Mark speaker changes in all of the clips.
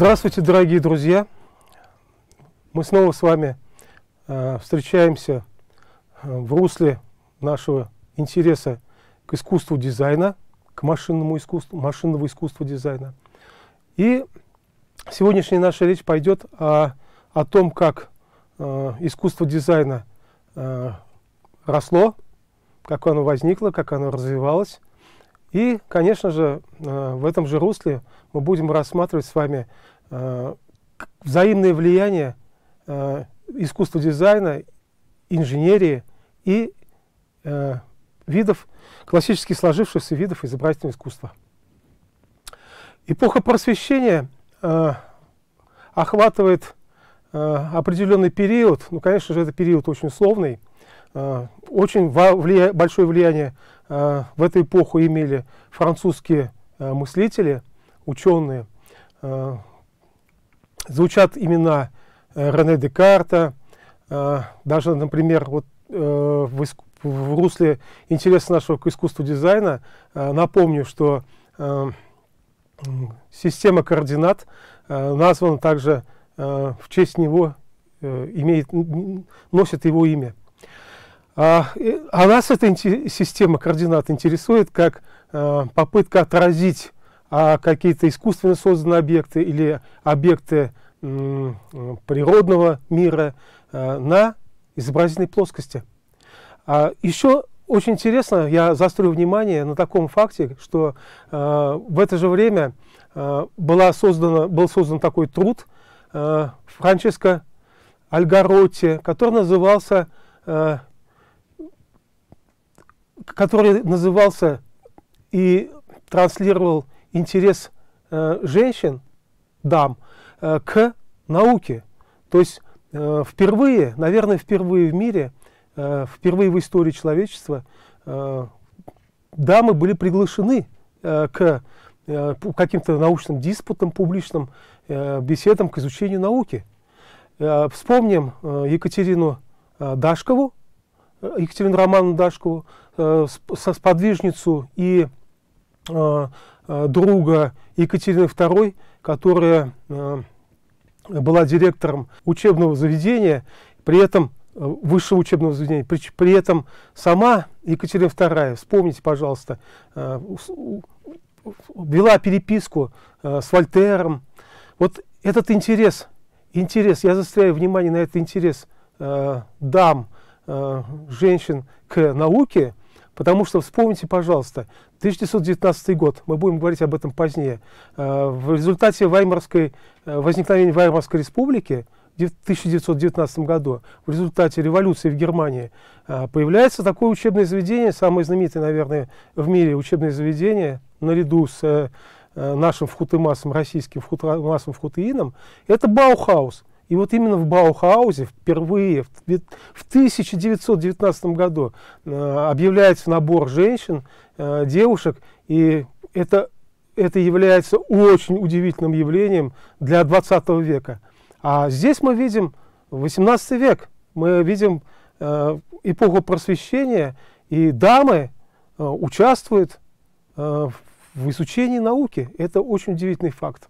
Speaker 1: Здравствуйте, дорогие друзья! Мы снова с вами э, встречаемся э, в русле нашего интереса к искусству дизайна, к машинному искусству, машинного искусства дизайна. И сегодняшняя наша речь пойдет о, о том, как э, искусство дизайна э, росло, как оно возникло, как оно развивалось. И, конечно же, э, в этом же русле – мы будем рассматривать с вами э, взаимное влияние э, искусства дизайна, инженерии и э, видов, классически сложившихся видов изобразительного искусства. Эпоха просвещения э, охватывает э, определенный период, ну, конечно же, это период очень условный, э, очень влия большое влияние э, в эту эпоху имели французские э, мыслители – ученые, э, звучат имена э, Рене Декарта, э, даже, например, вот, в, в русле интереса нашего к искусству дизайна, напомню, что система координат названа также в честь него, имеет, носит его имя. А, а нас эта система координат интересует как попытка отразить а какие-то искусственно созданные объекты или объекты природного мира э, на изобразительной плоскости. А еще очень интересно, я заострю внимание на таком факте, что э, в это же время э, была создана, был создан такой труд Франческо Альгаротти, который назывался, который назывался и транслировал интерес э, женщин, дам, э, к науке. То есть э, впервые, наверное, впервые в мире, э, впервые в истории человечества э, дамы были приглашены э, к э, каким-то научным диспутам публичным, э, беседам к изучению науки. Э, вспомним э, Екатерину э, Дашкову, э, Екатерину Романовну Дашкову, э, сподвижницу и Э, э, друга Екатерины II, которая э, была директором учебного заведения, при этом высшего учебного заведения. При, при этом сама Екатерина II, вспомните, пожалуйста, вела переписку с Вольтером. Вот этот интерес, интерес, я застряю внимание на этот интерес дам, женщин к науке, Потому что вспомните, пожалуйста, 1919 год, мы будем говорить об этом позднее. Э, в результате Ваймарской, э, возникновения Ваймарской республики в 1919 году, в результате революции в Германии, э, появляется такое учебное заведение, самое знаменитое, наверное, в мире учебное заведение, наряду с нашим вхутымасом, российским вхутымасом, вхутеином, это Баухаус. И вот именно в Баухаузе впервые в 1919 году э, объявляется набор женщин, э, девушек, и это, это является очень удивительным явлением для 20 века. А здесь мы видим 18 век, мы видим э, эпоху просвещения, и дамы участвуют в изучении науки. Это очень удивительный факт.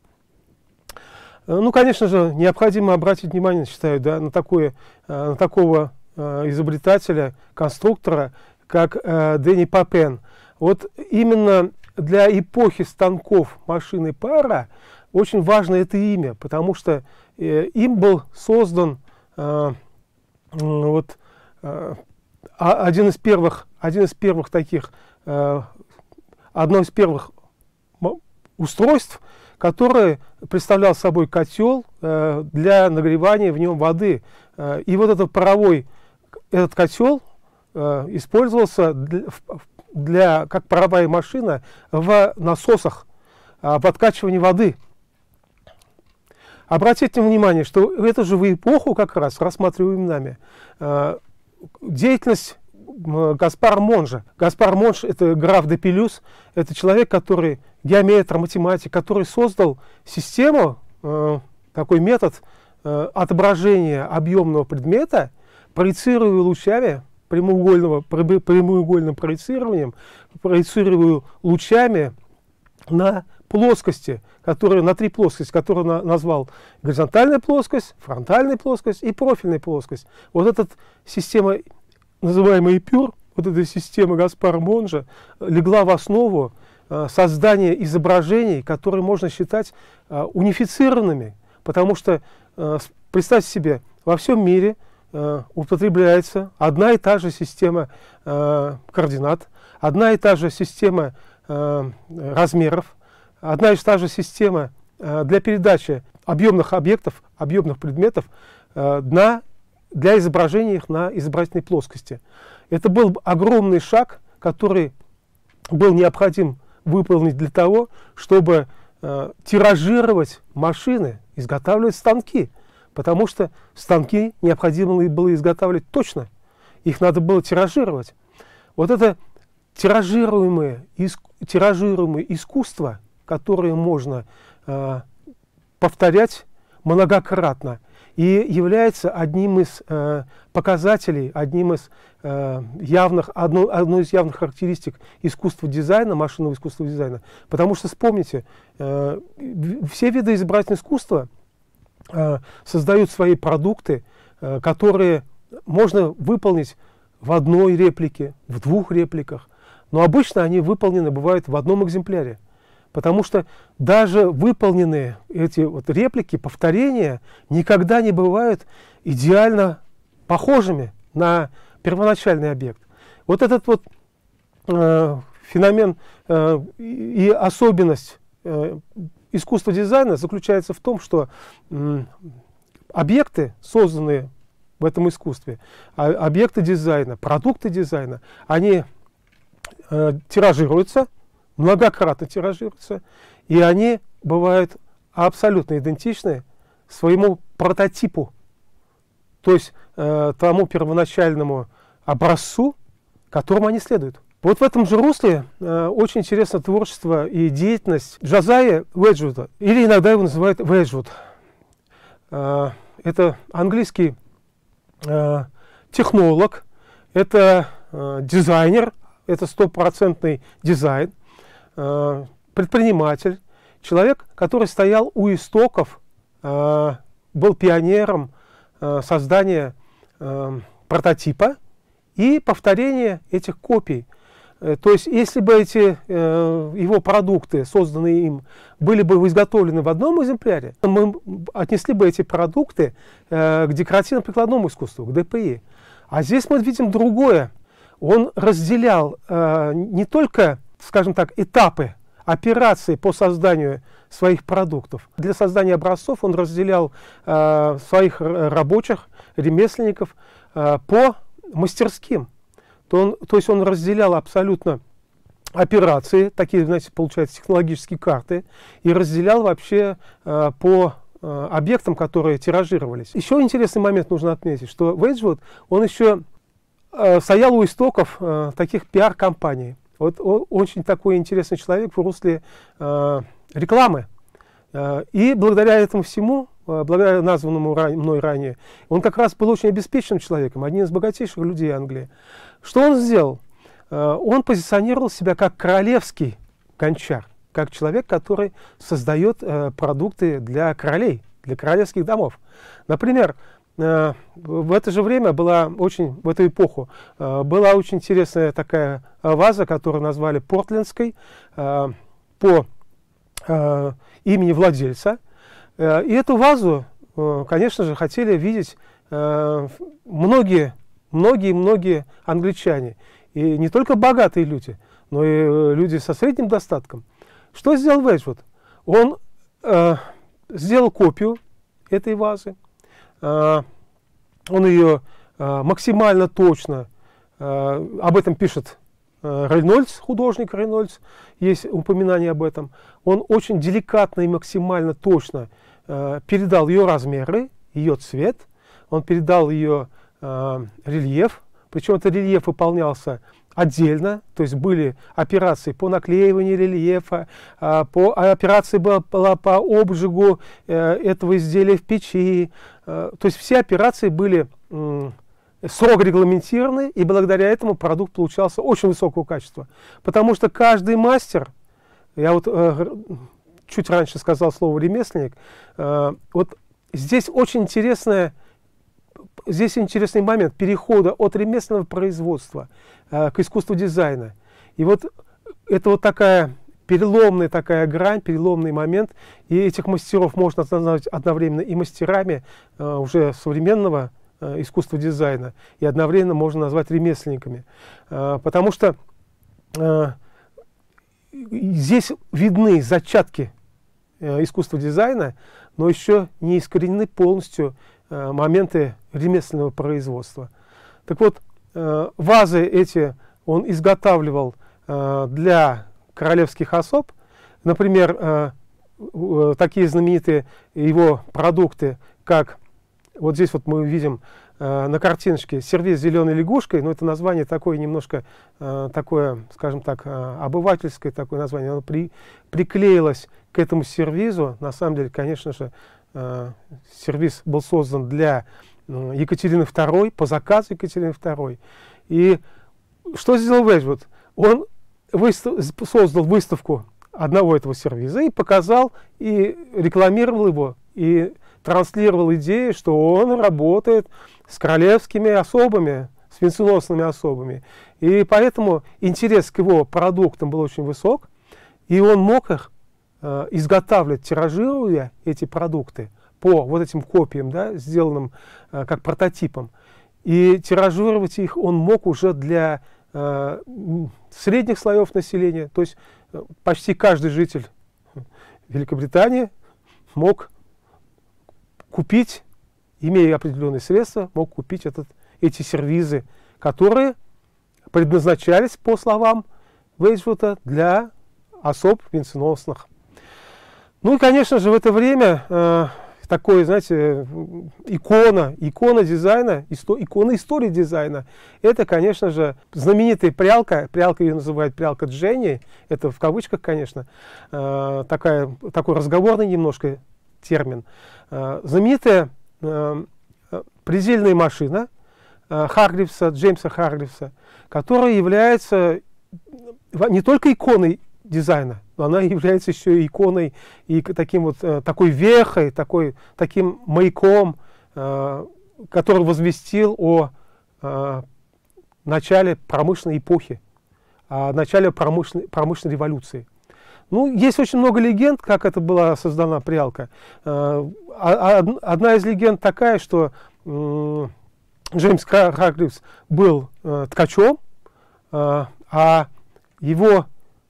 Speaker 1: Э, ну, конечно же, необходимо обратить внимание, считаю, да, на, такое, э, на такого э, изобретателя, конструктора, как Дэнни Папен. Вот именно для эпохи станков машины пара очень важно это имя, потому что им был создан вот, а, один из первых, один из первых таких, одно из первых устройств, который представлял собой котел э, для нагревания в нем воды. Э, и вот этот паровой, этот котел э, использовался для, для, как паровая машина в насосах, а, в откачивании воды. Обратите внимание, что это же в эпоху как раз, рассматриваем нами, деятельность Гаспар Монжа. Гаспар Монж – это граф де Пелюс, это человек, который геометр, математик, который создал систему, э, такой метод э, отображения объемного предмета, проецируя лучами прямоугольного, прямоугольным проецированием, проецирую лучами на плоскости, которые, на три плоскости, которые на, назвал горизонтальная плоскость, фронтальная плоскость и профильная плоскость. Вот эта система, называемая ЭПЮР, вот эта система Гаспар Монжа, легла в основу Э, создание изображений, которые можно считать э, унифицированными. Потому что, э, представьте себе, во всем мире употребляется одна и та же система координат, одна и та же система размеров, одна и та же система для передачи объемных объектов, объемных предметов на, для изображения их на изобразительной плоскости. Это был огромный шаг, который был необходим выполнить для того, чтобы э, тиражировать машины, изготавливать станки. Потому что станки необходимо было изготавливать точно. Их надо было тиражировать. Вот это тиражируемое, иск, тиражируемое искусство, которое можно э, повторять многократно и является одним из э, показателей, одним из э, явных, одно, одной из явных характеристик искусства дизайна, машинного искусства дизайна. Потому что вспомните, э, все виды изобразительного искусства э, создают свои продукты, э, которые можно выполнить в одной реплике, в двух репликах. Но обычно они выполнены бывают в одном экземпляре. Потому что даже выполненные эти вот реплики, повторения никогда не бывают идеально похожими на первоначальный объект. Вот этот вот э, феномен э, и особенность э, искусства дизайна заключается в том, что э, объекты, созданные в этом искусстве, а, объекты дизайна, продукты дизайна, они э, тиражируются – многократно тиражируются, и они бывают абсолютно идентичны своему прототипу, то есть э, тому первоначальному образцу, которому они следуют. Вот в этом же русле э, очень интересно творчество и деятельность Джазая Веджвуда, или иногда его называют Веджвуд. Э, это английский э, технолог, это э, дизайнер, это стопроцентный дизайн. Э, предприниматель, человек, который стоял у истоков, э, был пионером э, создания прототипа и повторения этих копий. То есть, если бы эти э, его продукты, созданные им, были бы изготовлены в одном экземпляре, мы отнесли бы эти продукты э, к декоративно-прикладному искусству, к ДПИ. А здесь мы видим другое. Он разделял э, не только скажем так, этапы операции по созданию своих продуктов. Для создания образцов он разделял э, своих рабочих, ремесленников э, по мастерским. То, он, то есть он разделял абсолютно операции, такие, знаете, получается, технологические карты, и разделял вообще э, по э, объектам, которые тиражировались. Еще интересный момент нужно отметить, что Вейджвуд, он еще э, стоял у истоков э, таких пиар-компаний. Вот он очень такой интересный человек в русле э, рекламы. Э, и благодаря этому всему, э, благодаря названному ран, мной ранее, он как раз был очень обеспеченным человеком, одним из богатейших людей Англии. Что он сделал? Э, он позиционировал себя как королевский гончар, как человек, который создает э, продукты для королей, для королевских домов. Например, Э, в это же время была очень, в эту эпоху, э, была очень интересная такая э, ваза, которую назвали Портлендской по имени владельца. И эту вазу, конечно же, хотели видеть многие, многие, многие англичане. И не только богатые люди, но и люди со средним достатком. Что сделал Веджвуд? Он сделал копию этой вазы, Э, он ее э, максимально точно, э, об этом пишет Рейнольдс, художник Рейнольдс, есть упоминание об этом, он очень деликатно и максимально точно передал ее размеры, ее цвет, он передал ее рельеф, причем этот рельеф выполнялся отдельно, то есть были операции по наклеиванию рельефа, а, по, а, операции была, была по обжигу э, этого изделия в печи, э, то есть все операции были срок регламентированный, и благодаря этому продукт получался очень высокого качества. Потому что каждый мастер, я вот э, чуть раньше сказал слово ремесленник, вот здесь очень интересная здесь интересный момент перехода от ремесленного производства э, к искусству дизайна. И вот это вот такая переломная такая грань, переломный момент. И этих мастеров можно назвать одновременно и мастерами э, уже современного э, искусства дизайна, и одновременно можно назвать ремесленниками. Э, потому что э, здесь видны зачатки Э, искусства дизайна, но еще не искоренены полностью э, моменты ремесленного производства. Так вот, э, вазы эти он изготавливал для королевских особ. Например, такие знаменитые его продукты, как вот здесь вот мы видим Э, на картиночке сервис зеленой лягушкой, но ну, это название такое немножко, э, такое, скажем так, э, обывательское такое название, оно при, приклеилось к этому сервизу. На самом деле, конечно же, сервис был создан для Екатерины II, по заказу Екатерины II. И что сделал Веджвуд? Он выстав, создал выставку одного этого сервиза и показал, и рекламировал его, и транслировал идею, что он работает с королевскими особами, с венценосными особами. И поэтому интерес к его продуктам был очень высок, и он мог их э, изготавливать, тиражируя эти продукты по вот этим копиям, да, сделанным э, как прототипом, И тиражировать их он мог уже для э, средних слоев населения, то есть э, почти каждый житель Великобритании мог купить имея определенные средства, мог купить этот, эти сервизы, которые предназначались, по словам Вейджвута, для особ венценосных. Ну и, конечно же, в это время э, такой, знаете, икона, икона дизайна, исто, икона истории дизайна, это, конечно же, знаменитая прялка, прялка ее называют прялка Дженни, это в кавычках, конечно, э, такая, такой разговорный немножко термин. Э, знаменитая Эм, э, призельная машина э, Харгривса, Джеймса Харгривса, которая является э, не только иконой дизайна, но она является еще и иконой и таким вот такой вехой, такой, таким маяком, который возвестил о начале промышленной эпохи, о начале промышленной, промышленной революции. Ну, есть очень много легенд, как это была создана прялка. Э, а, а одна из легенд такая, что Джеймс Харгривс был э, ткачом, э, а его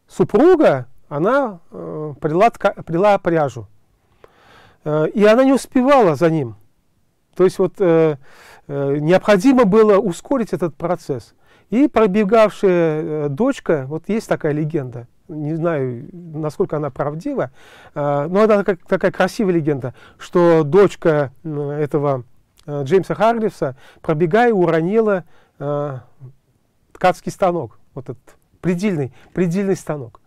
Speaker 1: супруга, она прила, прила пряжу. И она не успевала за ним. То есть вот необходимо было ускорить этот процесс. И пробегавшая дочка, вот есть такая легенда – не знаю, насколько она правдива, э, но она такая, красивая легенда, что дочка этого э, Джеймса Харгривса, пробегая, уронила э, ткацкий станок, вот этот предельный, предельный станок.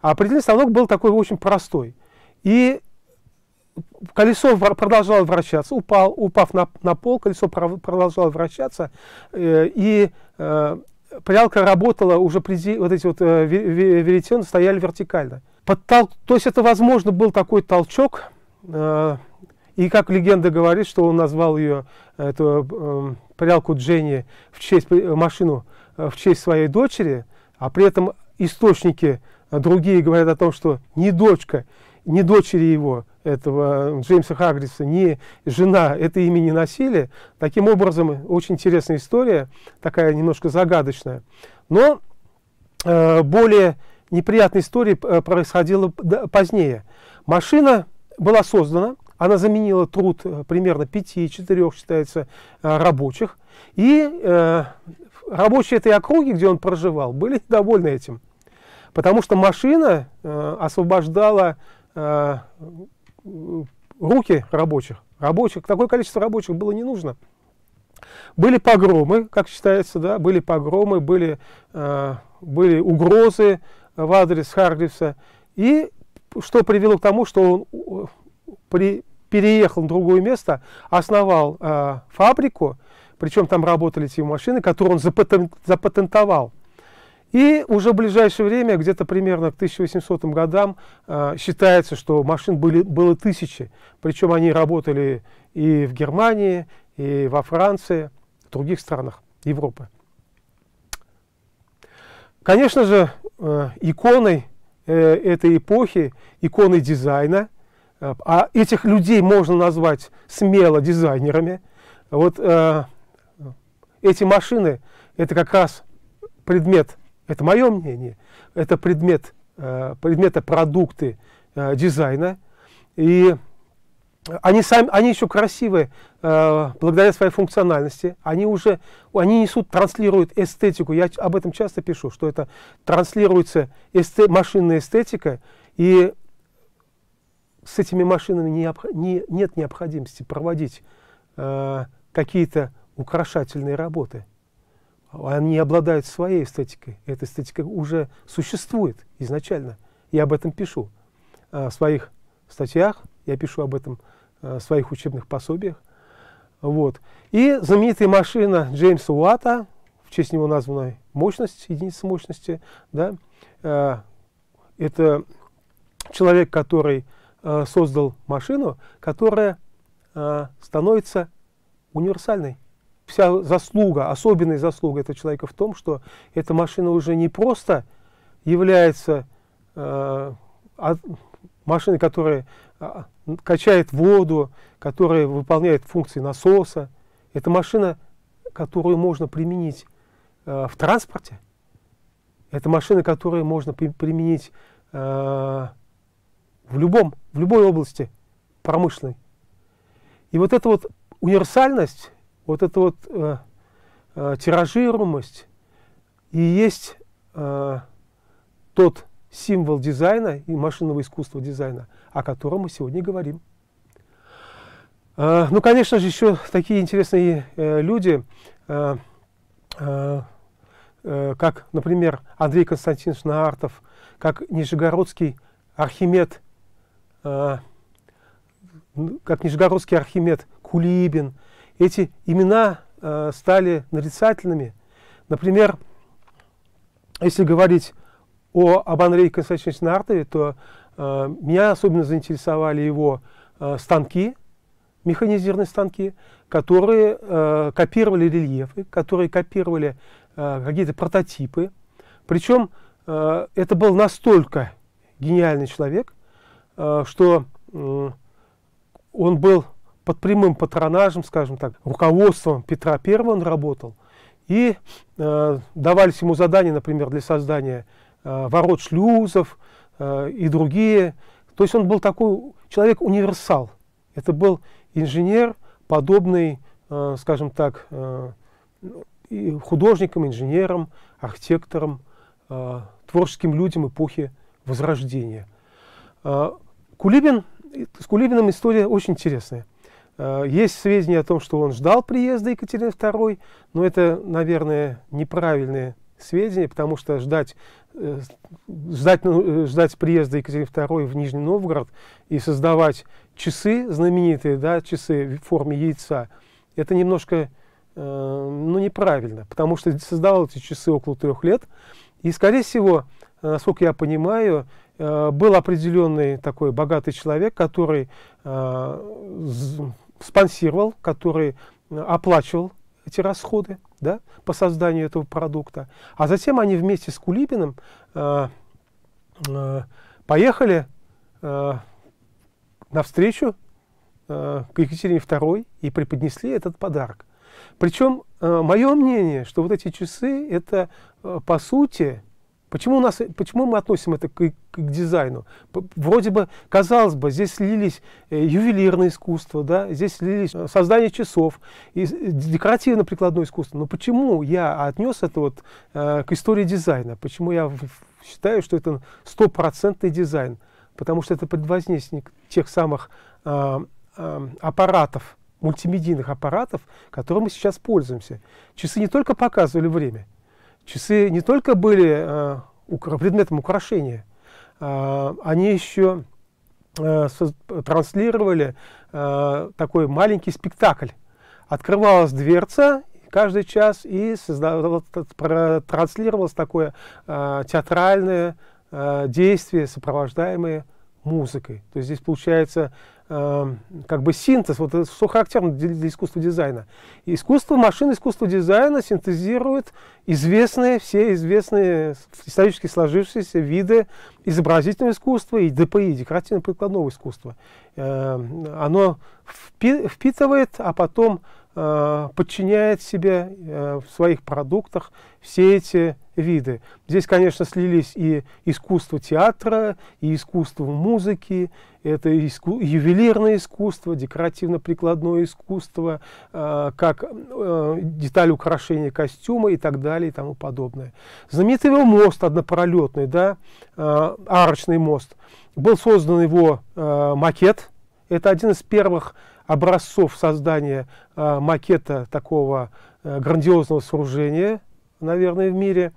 Speaker 1: А предельный станок был такой очень простой. И колесо продолжало вращаться, упал, упав на, на пол, колесо продолжало вращаться, и прялка работала, уже прези, вот эти вот э, веретен стояли вертикально. Подтол... То есть это, возможно, был такой толчок, э, и как легенда говорит, что он назвал ее, э, эту э, эм, прялку Дженни, в честь, э, машину э, в честь своей дочери, а при этом источники другие говорят о том, что не дочка, ни дочери его, этого Джеймса Хагриса, ни жена это имя не носили. Таким образом, очень интересная история, такая немножко загадочная. Но э, более неприятная история э, происходила позднее. Машина была создана, она заменила труд э, примерно 5-4, считается, э, рабочих. И э, рабочие этой округи, где он проживал, были довольны этим. Потому что машина э, освобождала Э, руки рабочих. Рабочих, такое количество рабочих было не нужно. Были погромы, как считается, да, были погромы, были, э, были угрозы в адрес Харгривса. И что привело к тому, что он э, при, переехал на другое место, основал э, фабрику, причем там работали те машины, которые он запатентовал. И уже в ближайшее время, где-то примерно к 1800 годам, э, считается, что машин были, было тысячи. Причем они работали и в Германии, и во Франции, в других странах Европы. Конечно же, э, иконой э, этой эпохи, иконой дизайна, а этих людей можно назвать смело дизайнерами. Вот эти машины – это как раз предмет – это мое мнение. Это предмет, э, предметы продукты э, дизайна. И они, сами, они еще красивые э, благодаря своей функциональности. Они уже они несут, транслируют эстетику. Я об этом часто пишу, что это транслируется эсте, машинная эстетика. И с этими машинами не, не, нет необходимости проводить э, какие-то украшательные работы. Они обладают своей эстетикой. Эта эстетика уже существует изначально. Я об этом пишу э, в своих статьях, я пишу об этом э, в своих учебных пособиях. Вот. И знаменитая машина Джеймса Уатта, в честь него названа мощность, единица мощности. Да? Э, это человек, который создал машину, которая становится универсальной вся заслуга, особенная заслуга этого человека в том, что эта машина уже не просто является э, машиной, которая а, качает воду, которая выполняет функции насоса. Это машина, которую можно применить э, в транспорте. Это машина, которую можно при, применить э, в, любом, в любой области промышленной. И вот эта вот универсальность вот эта вот э, э, тиражируемость и есть э, тот символ дизайна и машинного искусства дизайна, о котором мы сегодня говорим. Э, ну, конечно же, еще такие интересные э, люди, э, э, э, как, например, Андрей Константинович Наартов, как нижегородский Архимед, э, как нижегородский Архимед Кулибин – эти имена э, стали нарицательными. Например, если говорить о, об Андрее Константиновиче Нартове, то э, меня особенно заинтересовали его э, станки, механизированные станки, которые э, копировали рельефы, которые копировали э, какие-то прототипы. Причем э, это был настолько гениальный человек, э, что э, он был под прямым патронажем, скажем так, руководством Петра I он работал. И э, давались ему задания, например, для создания э, ворот шлюзов э, и другие. То есть он был такой человек-универсал. Это был инженер, подобный, э, скажем так, э, художникам, инженерам, архитекторам, э, творческим людям эпохи Возрождения. Э, Кулибин, э, с Кулибином история очень интересная. Э, есть сведения о том, что он ждал приезда Екатерины II, но это, наверное, неправильные сведения, потому что ждать, э, ждать, ну, э, ждать приезда Екатерины II в Нижний Новгород и создавать часы, знаменитые да, часы в форме яйца, это немножко ну, неправильно, потому что создавал эти часы около трех лет, и, скорее всего, насколько я понимаю, был определенный такой богатый человек, который спонсировал, который э, оплачивал эти расходы да, по созданию этого продукта. А затем они вместе с Кулибиным э, э, поехали э, навстречу э, к Екатерине II и преподнесли этот подарок. Причем э, мое мнение, что вот эти часы это э, по сути Почему, у нас, почему мы относим это к, к, к дизайну? Вроде бы, казалось бы, здесь слились э, ювелирное искусство, да? здесь слились э, создание часов, и декоративно-прикладное искусство. Но почему я отнес это вот, э, к истории дизайна? Почему я считаю, что это стопроцентный дизайн? Потому что это предвознесник тех самых э, э, аппаратов, мультимедийных аппаратов, которыми мы сейчас пользуемся. Часы не только показывали время – Часы не только были э, предметом украшения, а, они еще э, транслировали э, такой маленький спектакль. Открывалась дверца каждый час и транслировалось такое театральное действие, сопровождаемое музыкой. То есть здесь получается э, как бы синтез, вот что характерно для, для искусства дизайна. Искусство машины искусство дизайна синтезирует известные, все известные исторически сложившиеся виды изобразительного искусства и ДПИ, декоративно-прикладного искусства. Э, оно впитывает, а потом Э, подчиняет себе э, в своих продуктах все эти виды. Здесь, конечно, слились и искусство театра, и искусство музыки, это иску ювелирное искусство, декоративно-прикладное искусство, э, как э, деталь украшения костюма и так далее и тому подобное. Знаменитый его мост однопролетный, да, э, арочный мост. Был создан его э, макет, это один из первых образцов создания э, макета такого э, грандиозного сооружения, наверное, в мире.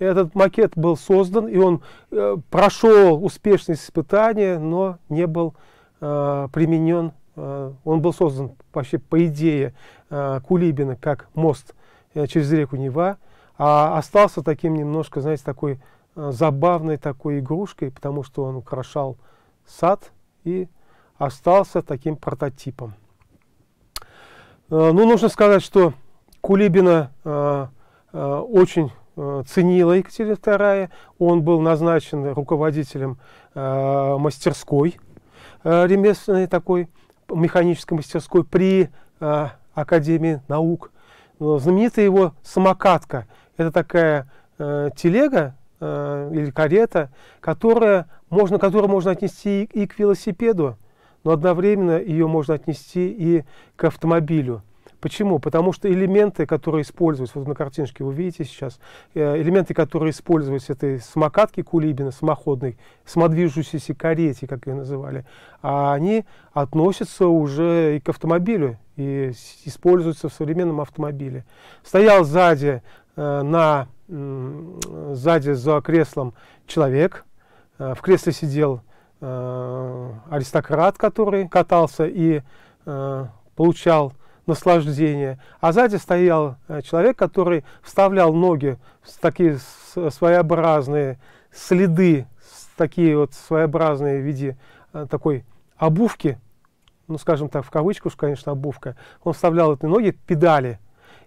Speaker 1: Этот макет был создан, и он э, прошел успешные испытания, но не был э, применен. Э, он был создан вообще по идее э, Кулибина как мост э, через реку Нева, а остался таким немножко, знаете, такой э, забавной такой игрушкой, потому что он украшал сад и остался таким прототипом. Э, ну, нужно сказать, что Кулибина э, э, очень ценила Екатерина II. Он был назначен руководителем мастерской ремесленной такой, механической мастерской при Академии наук. Знаменитая его самокатка – это такая телега или карета, которая можно, которую можно отнести и к велосипеду, но одновременно ее можно отнести и к автомобилю. Почему? Потому что элементы, которые используются, вот на картиночке вы видите сейчас, э, элементы, которые используются, это самокатки Кулибина, самоходной, самодвижущейся карете, как ее называли, а они относятся уже и к автомобилю, и используются в современном автомобиле. Стоял сзади, э, на, сзади за креслом человек, э, в кресле сидел человек, Э, аристократ, который катался и э, получал наслаждение. А сзади стоял э, человек, который вставлял ноги в такие своеобразные следы, такие вот своеобразные в виде э, такой обувки, ну, скажем так, в кавычку, конечно, обувка. Он вставлял эти ноги, педали.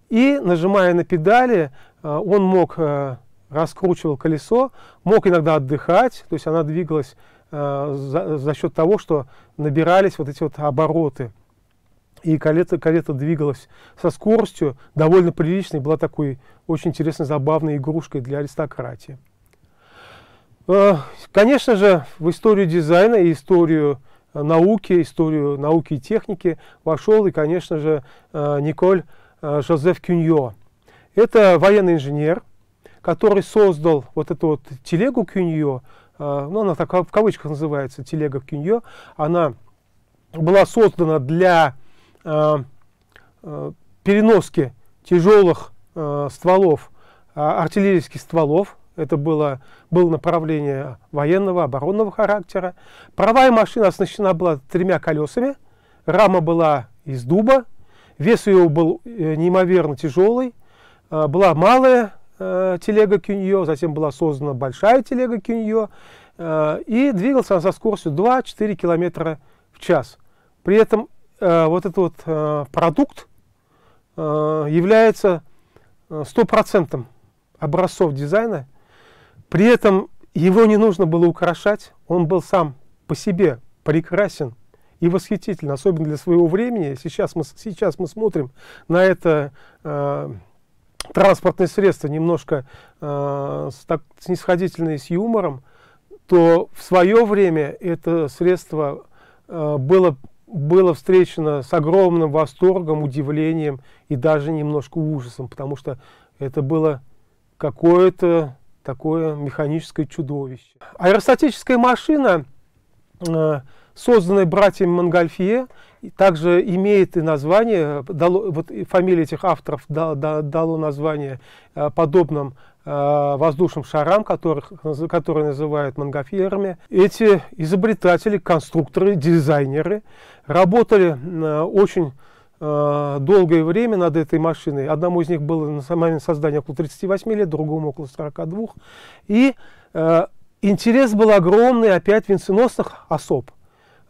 Speaker 1: И, нажимая на педали, он мог, раскручивал колесо, мог иногда отдыхать, то есть она двигалась Э, за, за счет того, что набирались вот эти вот обороты. И карета, карета двигалась со скоростью довольно приличной, была такой очень интересной, забавной игрушкой для аристократии. Э, конечно же, в историю дизайна и историю э, науки, историю науки и техники вошел и, конечно же, Николь Жозеф Кюньо. Это военный инженер, который создал вот эту вот телегу Кюньо, а, ну, она так в кавычках называется, телега Кюньо, она была создана для а, а, переноски тяжелых стволов, артиллерийских стволов, это было, было направление военного, оборонного характера. Правая машина оснащена была тремя колесами, рама была из дуба, вес ее был э, неимоверно тяжелый, была малая, э, телега Кюньо, затем была создана большая телега Кюньо, э, и двигался она со скоростью 2-4 км в час. При этом э, вот этот вот э, продукт э, является э, стопроцентным образцов дизайна, при этом его не нужно было украшать, он был сам по себе прекрасен и восхитителен, особенно для своего времени. Сейчас мы, сейчас мы смотрим на это э, транспортное средство немножко э, с, так, снисходительно и с юмором, то в свое время это средство э, было, было встречено с огромным восторгом, удивлением и даже немножко ужасом, потому что это было какое-то такое механическое чудовище. Аэростатическая машина э, созданное братьями Монгольфье, также имеет и название, дало, вот фамилия этих авторов да, да, дало название э, подобным э, воздушным шарам, которых, которые называют монгоферами. Эти изобретатели, конструкторы, дизайнеры работали э, очень э, долгое время над этой машиной. Одному из них было на момент создания около 38 лет, другому около 42. И э, интерес был огромный опять венценосных особ –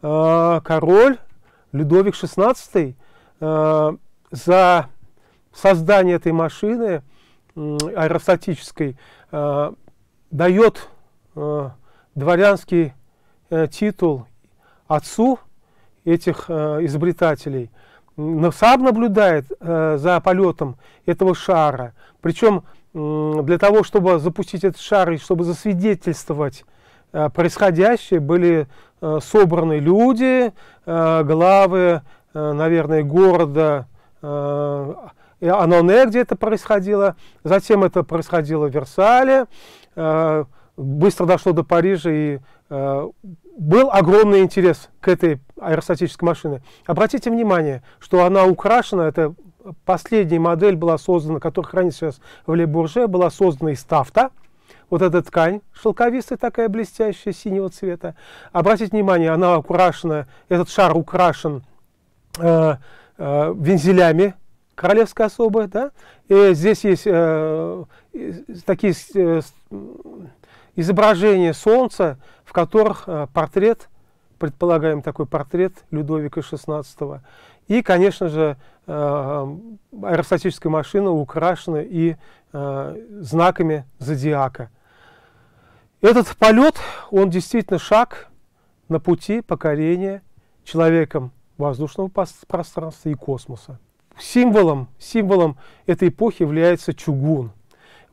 Speaker 1: Э, король Людовик XVI э, за создание этой машины аэростатической э, дает дворянский титул отцу этих изобретателей, но сам наблюдает за полетом этого шара. Причем для того, чтобы запустить этот шар и чтобы засвидетельствовать Э, происходящее были э, собраны люди, э, главы, наверное, города Аноне, где это происходило. Затем это происходило в Версале. Быстро дошло до Парижа и был огромный интерес к этой аэростатической машине. Обратите внимание, что она украшена, это последняя модель была создана, которая хранится сейчас в Лебурже, была создана из тафта. Вот эта ткань шелковистая такая блестящая, синего цвета. Обратите внимание, она украшена, этот шар украшен э, э, вензелями королевской особой, Да? И здесь есть э, такие э, изображения солнца, в которых э, портрет, предполагаем такой портрет Людовика XVI. И, конечно же, э, э, аэростатическая машина украшена и Э, знаками зодиака. Этот полет, он действительно шаг на пути покорения человеком воздушного пространства и космоса. Символом, символом этой эпохи является чугун.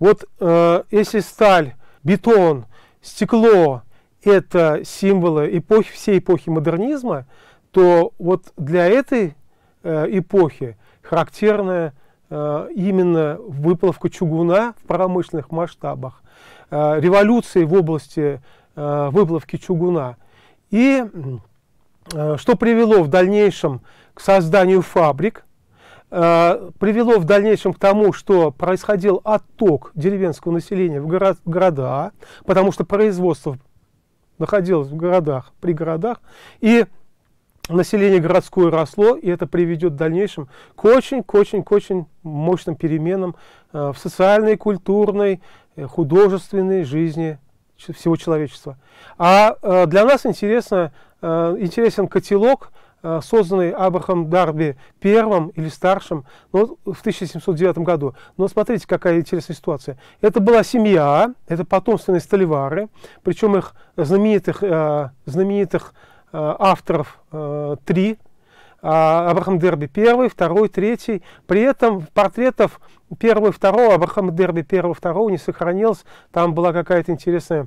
Speaker 1: Вот э, если сталь, бетон, стекло – это символы эпохи, всей эпохи модернизма, то вот для этой э, эпохи характерная Э, именно выплавку чугуна в промышленных масштабах, э, революции в области э, выплавки чугуна. И что привело в дальнейшем к созданию фабрик, привело в дальнейшем к тому, что происходил отток деревенского населения в, города, потому что производство находилось в городах, при городах, и население городское росло, и это приведет в дальнейшем к очень-очень-очень мощным переменам э, в социальной, культурной, э, художественной жизни всего человечества. А э, для нас интересно, интересен котелок, созданный Абрахам Дарби первым или старшим ну, в 1709 году. Но смотрите, какая интересная ситуация. Это была семья, это потомственные столивары, причем их знаменитых, знаменитых Э, авторов э, три. Абрахам Дерби первый, второй, третий. При этом портретов первого и второго, Абрахам Дерби первого и второго не сохранилось. Там была какая-то интересная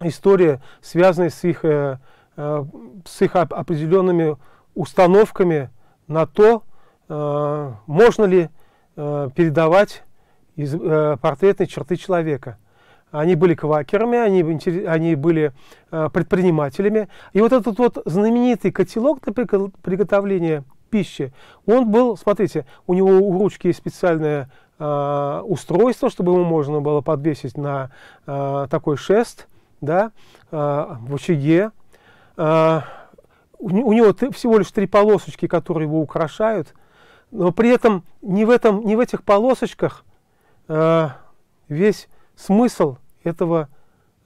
Speaker 1: история, связанная с их, э, с их определенными установками на то, можно ли передавать портретные черты человека. Они были квакерами, они, они были э, предпринимателями. И вот этот вот знаменитый котелок для приготовления пищи, он был, смотрите, у него у ручки есть специальное э, устройство, чтобы ему можно было подвесить на э, такой шест, да, э, в очаге. Э, у, у него всего лишь три полосочки, которые его украшают, но при этом не в, этом, не в этих полосочках э, весь смысл этого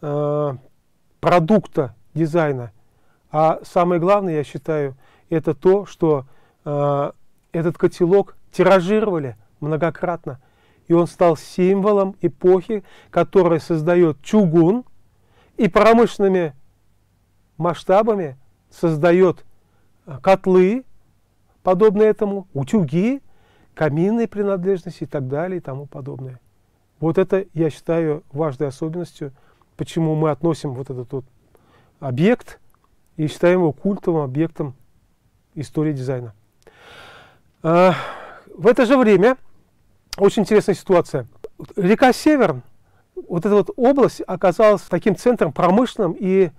Speaker 1: э, продукта дизайна. А самое главное, я считаю, это то, что э, этот котелок тиражировали многократно. И он стал символом эпохи, которая создает чугун и промышленными масштабами создает э, котлы, подобные этому, утюги, каминные принадлежности и так далее и тому подобное. Вот это, я считаю, важной особенностью, почему мы относим вот этот вот объект и считаем его культовым объектом истории дизайна. А, в это же время очень интересная ситуация. Река Север, вот эта вот область оказалась таким центром промышленным и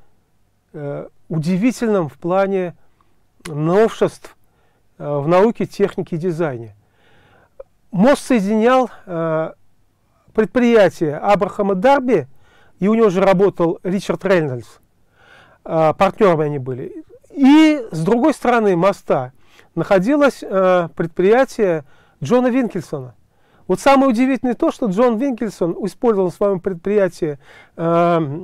Speaker 1: э, удивительным в плане новшеств э, в науке, технике и дизайне. Мост соединял э, предприятие Абрахама Дарби, и у него же работал Ричард Рейнольдс, а, партнерами они были. И с другой стороны моста находилось э, предприятие Джона Винкельсона. Вот самое удивительное то, что Джон Винкельсон использовал в своем предприятии э,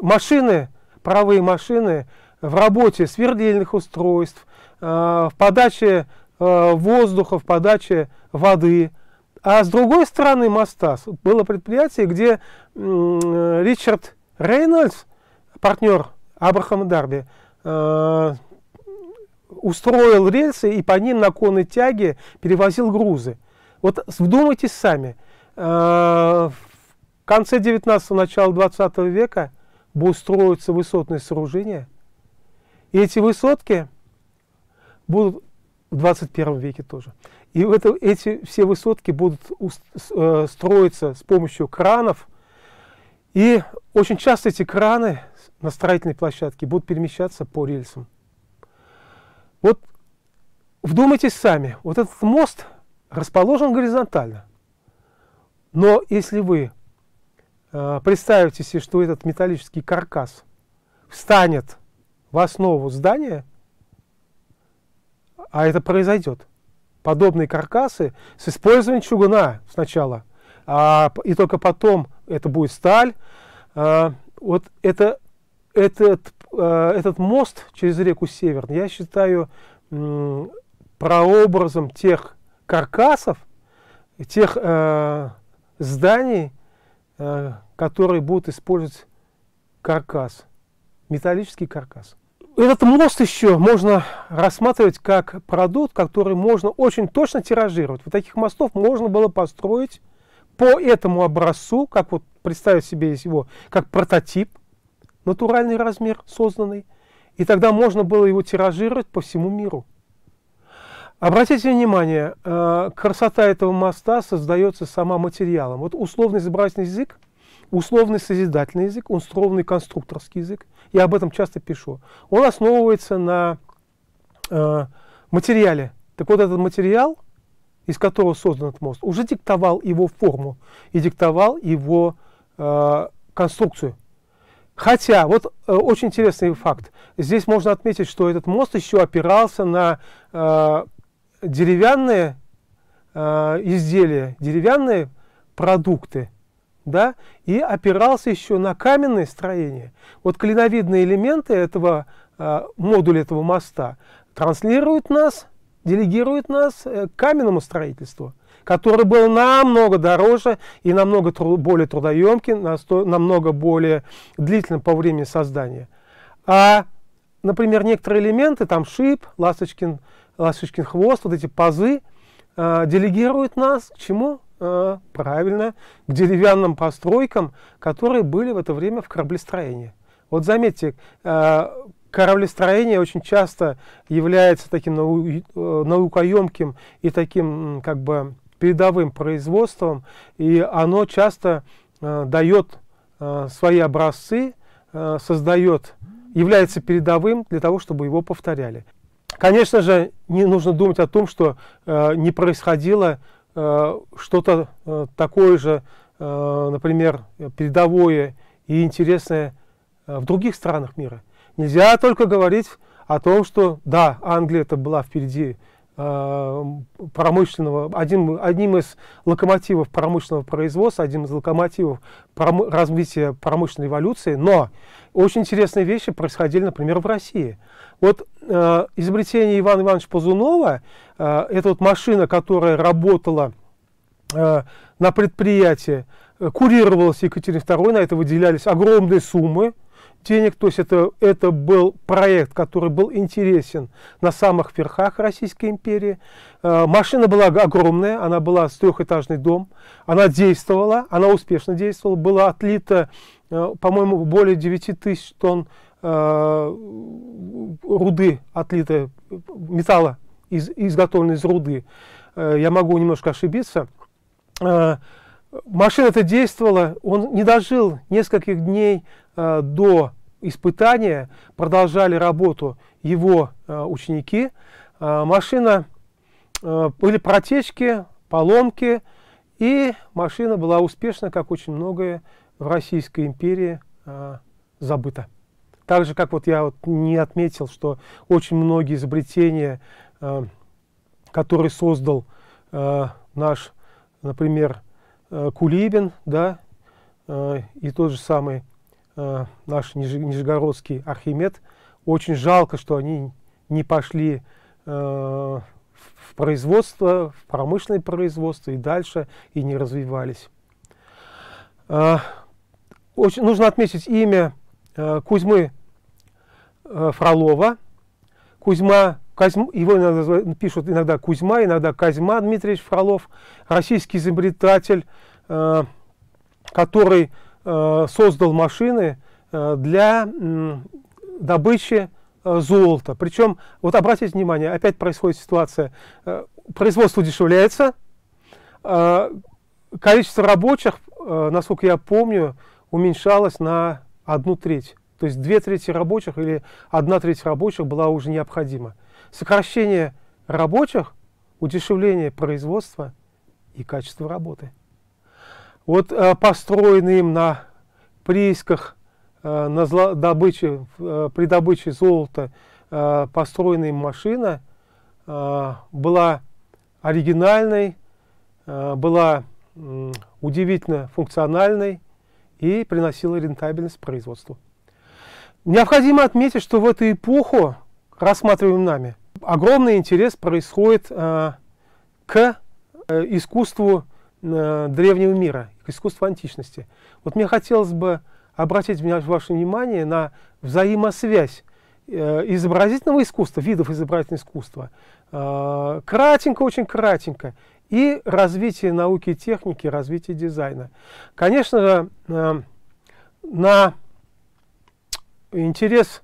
Speaker 1: машины, паровые машины в работе свердельных устройств, э, в подаче воздуха, в подаче воды – а с другой стороны моста было предприятие, где Ричард Рейнольдс, партнер Абрахама Дарби, э, устроил рельсы и по ним на конной тяги перевозил грузы. Вот вдумайтесь сами, э, в конце 19-го, начало 20 века будут строиться высотные сооружения, и эти высотки будут в 21 веке тоже. И это, эти все высотки будут э, строиться с помощью кранов. И очень часто эти краны на строительной площадке будут перемещаться по рельсам. Вот вдумайтесь сами, вот этот мост расположен горизонтально. Но если вы э, представите себе, что этот металлический каркас встанет в основу здания – а это произойдет. Подобные каркасы с использованием чугуна сначала, а, и только потом это будет сталь. А, вот это, этот, а, этот мост через реку Северн, я считаю прообразом тех каркасов, тех э, зданий, э, которые будут использовать каркас, металлический каркас. Этот мост еще можно рассматривать как продукт, который можно очень точно тиражировать. Вот таких мостов можно было построить по этому образцу, как вот представить себе его, как прототип, натуральный размер созданный, и тогда можно было его тиражировать по всему миру. Обратите внимание, э, красота этого моста создается сама материалом. Вот условный изобразительный язык условный созидательный язык, условный конструкторский язык, я об этом часто пишу, он основывается на э, материале. Так вот этот материал, из которого создан этот мост, уже диктовал его форму и диктовал его э, конструкцию. Хотя, вот э, очень интересный факт, здесь можно отметить, что этот мост еще опирался на э, деревянные э, изделия, деревянные продукты – да, и опирался еще на каменные строения. Вот клиновидные элементы этого э, модуля этого моста транслируют нас, делегируют нас э, к каменному строительству, которое было намного дороже и намного тру более трудоемким, намного более длительным по времени создания. А, например, некоторые элементы, там шип, ласточкин, ласточкин хвост, вот эти пазы, э, делегируют нас к чему? Э, правильно, к деревянным постройкам, которые были в это время в кораблестроении. Вот заметьте, э, кораблестроение очень часто является таким нау э, наукоемким и таким как бы передовым производством, и оно часто дает свои образцы, создает, является передовым для того, чтобы его повторяли. Конечно же, не нужно думать о том, что не происходило Э, что-то э, такое же, э, например, передовое и интересное в других странах мира. Нельзя только говорить о том, что да, Англия это была впереди Э, промышленного, один, одним из локомотивов промышленного производства, одним из локомотивов пром, развития промышленной эволюции. но очень интересные вещи происходили, например, в России. Вот э, изобретение Ивана Ивановича Позунова, э, это вот машина, которая работала э, на предприятии, э, курировалась Екатериной II, на это выделялись огромные суммы, денег. То есть это, это был проект, который был интересен на самых верхах Российской империи. Э, машина была огромная, она была с трехэтажный дом. Она действовала, она успешно действовала. Было отлито, э, по-моему, более 9 тысяч тонн э, руды отлито, металла, из, изготовленной из руды. я могу немножко ошибиться. машина это действовала, он не дожил нескольких дней до испытания, продолжали работу его э, ученики. Э, машина, э, были протечки, поломки, и машина была успешна, как очень многое в Российской империи забыто. Так же, как вот я вот не отметил, что очень многие изобретения, которые создал наш, например, Кулибин, да, и тот же самый Э, наш нижегородский Архимед. Очень жалко, что они не пошли э, в производство, в промышленное производство и дальше, и не развивались. Э, очень, нужно отметить имя Кузьмы Фролова. Кузьма Козьм, его иногда пишут иногда Кузьма, иногда Козьма Дмитриевич Фролов, российский изобретатель, который Э, создал машины э, для добычи э, золота. Причем, вот обратите внимание, опять происходит ситуация. Производство удешевляется, количество рабочих, насколько я помню, уменьшалось на одну треть. То есть две трети рабочих или одна треть рабочих была уже необходима. Сокращение рабочих, удешевление производства и качество работы. Вот э, построенный им на приисках, э, на добыче, э, при добыче золота построенная им машина была оригинальной, была удивительно функциональной и приносила рентабельность производству. Необходимо отметить, что в эту эпоху, рассматриваем нами, огромный интерес происходит к искусству Э, древнего мира, к искусству античности. Вот мне хотелось бы обратить ваше внимание на взаимосвязь э, изобразительного искусства, видов изобразительного искусства, э, кратенько, очень кратенько, и развитие науки и техники, развитие дизайна. Конечно же, на интерес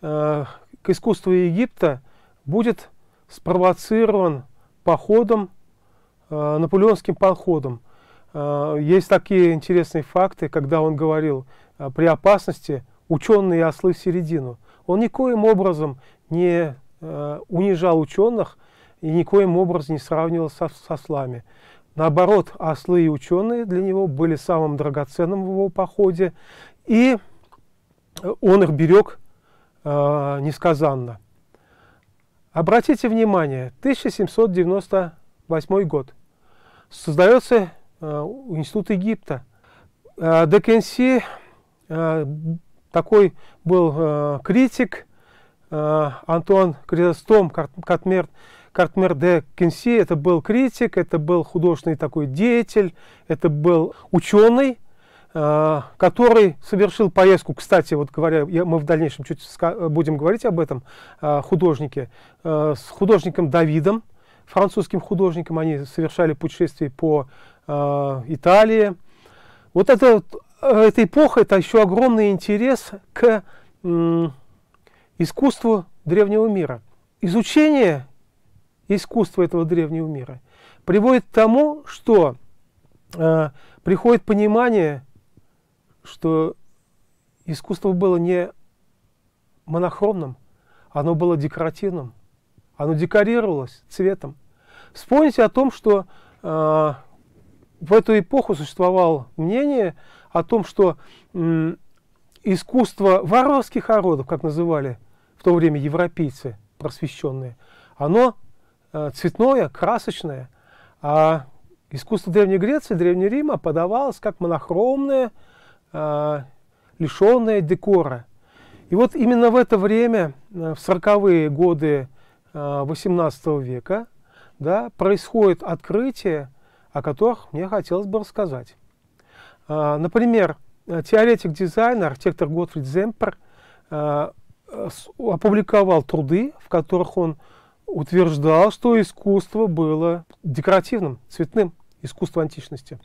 Speaker 1: к искусству Египта будет спровоцирован походом Э, наполеонским походом. Э, есть такие интересные факты, когда он говорил, э, при опасности ученые ослы в середину. Он никоим образом не унижал ученых и никоим образом не сравнивал со, со слами. Наоборот, ослы и ученые для него были самым драгоценным в его походе, и он их берег э, несказанно. Обратите внимание, 1798 год – создается э, Институт Египта. Э, Декенси э, такой был критик Антон Кризостом Катмер, Картмер де Кенси, это был критик, это был художественный такой деятель, это был ученый, который совершил поездку, кстати, вот говоря, мы в дальнейшем чуть будем говорить об этом, художнике, с художником Давидом французским художникам, они совершали путешествия по э, Италии. Вот эта э, эта эпоха, это еще огромный интерес к э, искусству древнего мира. Изучение искусства этого древнего мира приводит к тому, что э, приходит понимание, что искусство было не монохромным, оно было декоративным. Оно декорировалось цветом. Вспомните о том, что э, в эту эпоху существовало мнение о том, что э, искусство варварских народов, как называли в то время европейцы просвещенные, оно э, цветное, красочное, а искусство Древней Греции, Древнего Рима подавалось как монохромное, э, лишенное декора. И вот именно в это время, э, в 40-е годы 18 э, века да, происходит открытие, о которых мне хотелось бы рассказать. Э, например, э, теоретик дизайна, архитектор Готфрид Земпер опубликовал труды, в которых он утверждал, что искусство было декоративным, цветным, искусство античности.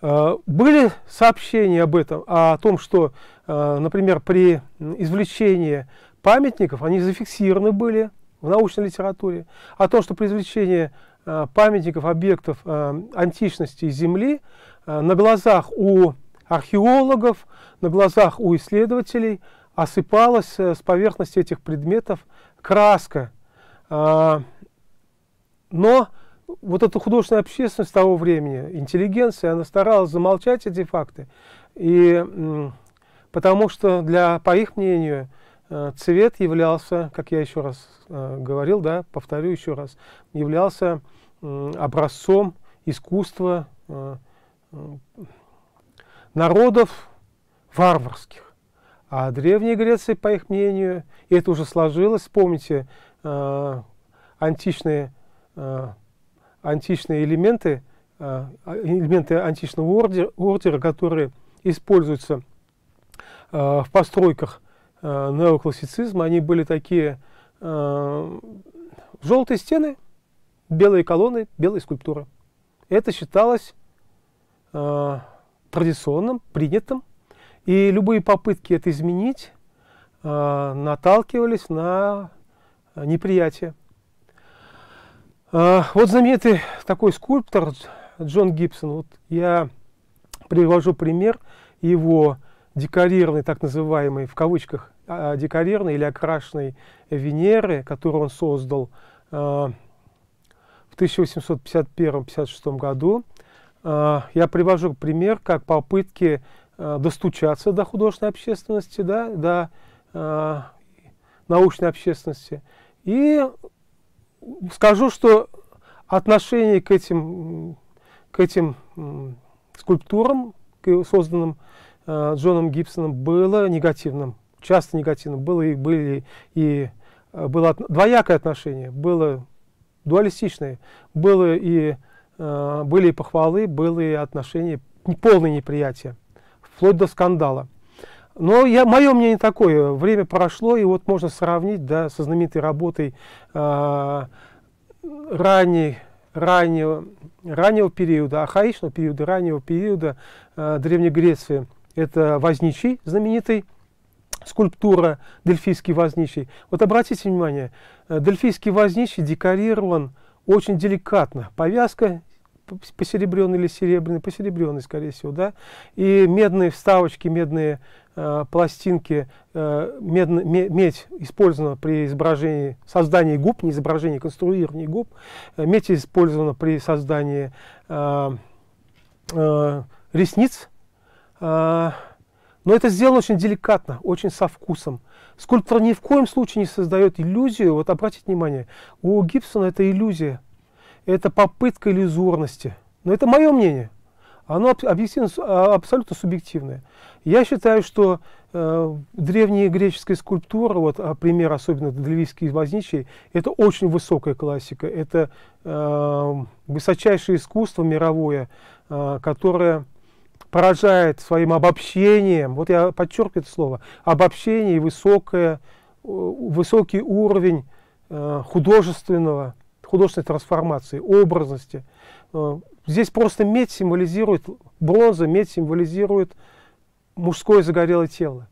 Speaker 1: Были сообщения об этом, о том, что, например, при извлечении памятников, они зафиксированы были в научной литературе. О том, что при извлечении э, памятников, объектов э, античности Земли э, на глазах у археологов, на глазах у исследователей осыпалась с поверхности этих предметов краска. Но вот эта художественная общественность того времени, интеллигенция, она старалась замолчать эти факты. И потому что, для, по их мнению, Э, цвет являлся, как я еще раз э, говорил, да, повторю еще раз, являлся образцом искусства э, народов варварских. А Древняя Греция, по их мнению, и это уже сложилось, помните, античные, античные элементы, элементы античного ордера, ордера которые используются в постройках э, неоклассицизма, они были такие э, желтые стены, белые колонны, белые скульптуры. Это считалось э, традиционным, принятым, и любые попытки это изменить э, наталкивались на э, неприятие. Э, вот знаменитый такой скульптор Джон Гибсон. Вот я привожу пример его декорированной, так называемой, в кавычках, а, а, декорированной или окрашенной Венеры, которую он создал а, в 1851-56 году. Я привожу пример как попытки достучаться до художественной общественности, да, до э, научной общественности. И скажу, что отношение к этим, к этим скульптурам, к созданным э, Джоном Гибсоном, было негативным часто негативно, было и, были и э, было от, двоякое отношение, было дуалистичное, было и, э, были и похвалы, было и отношения, полное неприятие, вплоть до скандала. Но я, мое мнение такое, время прошло, и вот можно сравнить да, со знаменитой работой э, ранней, раннего, раннего периода, архаичного периода, раннего периода э, Древней Греции. Это Возничий знаменитый, скульптура «Дельфийский возничий». Вот обратите внимание, э, «Дельфийский возничий» декорирован очень деликатно. Повязка посеребренный или серебряный, посеребренный, скорее всего, да, и медные вставочки, медные э, пластинки, э, мед, медь использована при изображении, создании губ, не изображении, конструировании губ, э, медь использована при создании э, э, ресниц, э, но это сделано очень деликатно, очень со вкусом. Скульптор ни в коем случае не создает иллюзию. Вот обратите внимание, у Гибсона это иллюзия. Это попытка иллюзорности. Но это мое мнение. Оно объективно, а, абсолютно субъективное. Я считаю, что э, древняя греческая скульптура, вот а, пример особенно Древийский возничий, это очень высокая классика. Это э, высочайшее искусство мировое, э, которое поражает своим обобщением, вот я подчеркиваю это слово, обобщение и высокое, высокий уровень э, художественного, художественной трансформации, образности. Э, здесь просто медь символизирует, бронза, медь символизирует мужское загорелое тело.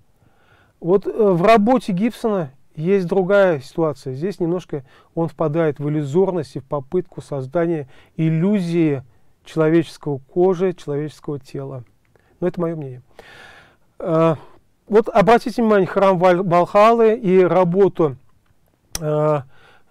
Speaker 1: Вот э, в работе Гибсона есть другая ситуация. Здесь немножко он впадает в иллюзорность и в попытку создания иллюзии человеческого кожи, человеческого тела. Но это мое мнение. А, вот обратите внимание, храм Валхалы и работу а,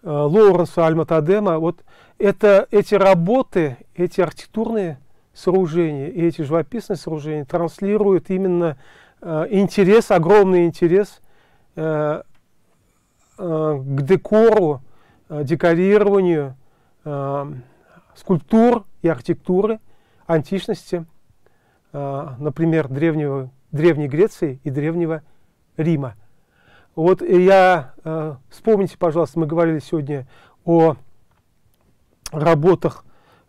Speaker 1: а, Лоуренса Альматадема. Вот это, эти работы, эти архитектурные сооружения и эти живописные сооружения транслируют именно интерес, огромный интерес к декору, декорированию скульптур и архитектуры античности Э, например, древнего, Древней Греции и Древнего Рима. Вот я, э, вспомните, пожалуйста, мы говорили сегодня о работах,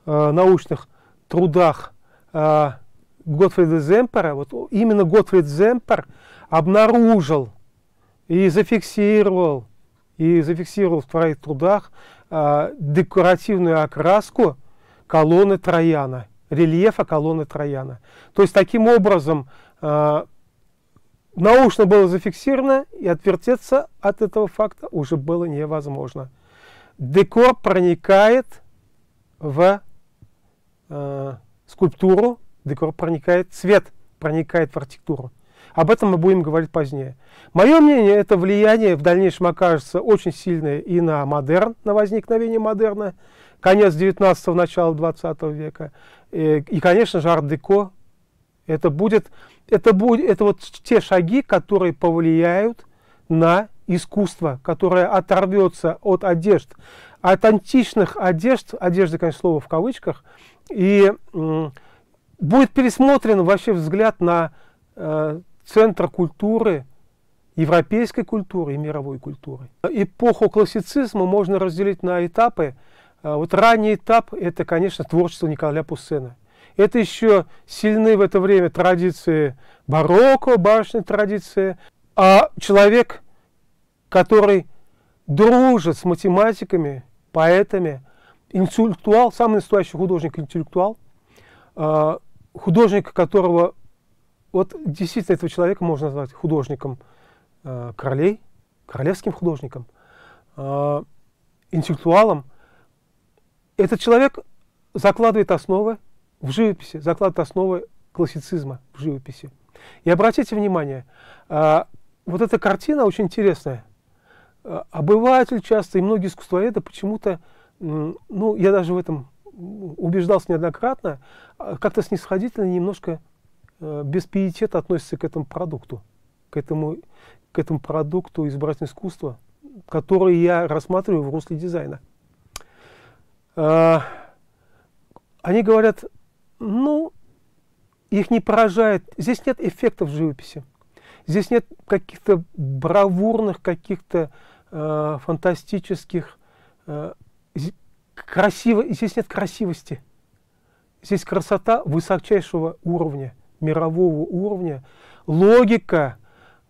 Speaker 1: э, научных трудах Готфрида Земпера. Вот именно Готфрид Земпер обнаружил и зафиксировал, и зафиксировал в своих трудах декоративную окраску колонны Трояна – рельефа колонны Трояна. То есть таким образом э, научно было зафиксировано, и отвертеться от этого факта уже было невозможно. Декор проникает в э, скульптуру, декор проникает, цвет проникает в архитектуру. Об этом мы будем говорить позднее. Мое мнение, это влияние в дальнейшем окажется очень сильное и на модерн, на возникновение модерна, конец 19-го, начало 20 века. И, э, и конечно же, ардеко. Это будет, это будет, это вот те шаги, которые повлияют на искусство, которое оторвется от одежд, от античных одежд, одежды, конечно, слово в кавычках, и будет пересмотрен вообще взгляд на э, центр культуры, европейской культуры и мировой культуры. Эпоху классицизма можно разделить на этапы – а, вот ранний этап – это, конечно, творчество Николя Пуссена. Это еще сильны в это время традиции барокко, барочной традиции. А человек, который дружит с математиками, поэтами, интеллектуал, самый настоящий художник-интеллектуал, а, художник, которого, вот действительно этого человека можно назвать художником а, королей, королевским художником, интеллектуалом – этот человек закладывает основы в живописи, закладывает основы классицизма в живописи. И обратите внимание, а, вот эта картина очень интересная. А, обыватель часто и многие искусствоведы почему-то, ну, я даже в этом убеждался неоднократно, а, как-то снисходительно, немножко э, без пиетета относится к этому продукту, к этому, к этому продукту избирательного искусства, который я рассматриваю в русле дизайна. А, они говорят, ну, их не поражает, здесь нет эффектов живописи, здесь нет каких-то бравурных, каких-то э, фантастических, э, красиво, здесь нет красивости, здесь красота высочайшего уровня, мирового уровня, логика,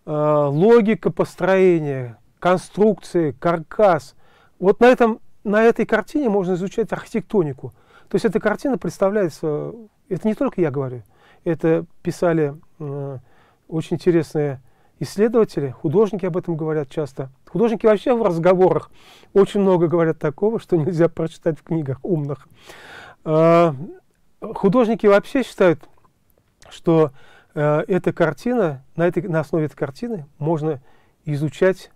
Speaker 1: э, логика построения, конструкции, каркас. Вот на этом на этой картине можно изучать архитектонику. То есть эта картина представляется, это не только я говорю, это писали э, очень интересные исследователи, художники об этом говорят часто. Художники вообще в разговорах очень много говорят такого, что нельзя прочитать в книгах умных. Э, художники вообще считают, что э, эта картина, на, этой, на основе этой картины можно изучать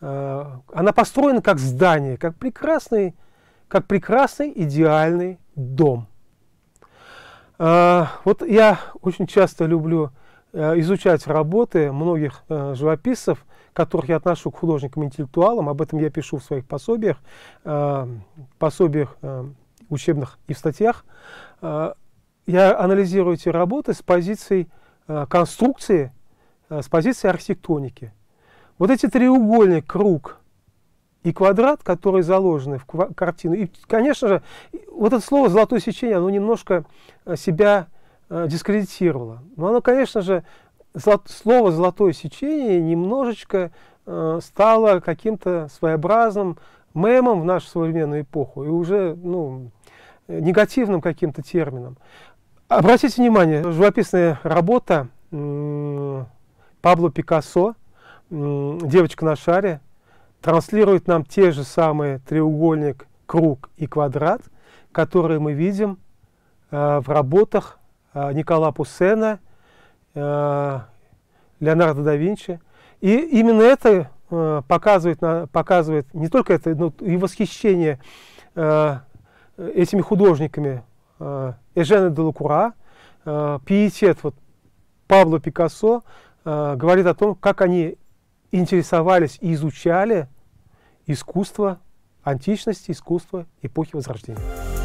Speaker 1: Э, она построена как здание, как прекрасный, как прекрасный идеальный дом. Э, вот я очень часто люблю э, изучать работы многих живописцев, которых я отношу к художникам-интеллектуалам. Об этом я пишу в своих пособиях, пособиях учебных и в статьях. Я анализирую эти работы с позиции конструкции, с позиции архитектоники – вот эти треугольник, круг и квадрат, которые заложены в картину, и, конечно же, вот это слово «золотое сечение», оно немножко э, себя э, дискредитировало. Но оно, конечно же, слово «золотое сечение» немножечко э, стало каким-то своеобразным мемом в нашу современную эпоху и уже ну, негативным каким-то термином. Обратите внимание, живописная работа Пабло Пикассо – девочка на шаре транслирует нам те же самые треугольник, круг и квадрат, которые мы видим э, в работах э, Никола Пуссена, э, Леонардо да Винчи. И именно это э, показывает, на, показывает не только это, но и восхищение э, этими художниками э, Эжена де Лукура, э, пиетет вот, Пабло Пикассо, э, говорит о том, как они интересовались и изучали искусство античности, искусство эпохи Возрождения.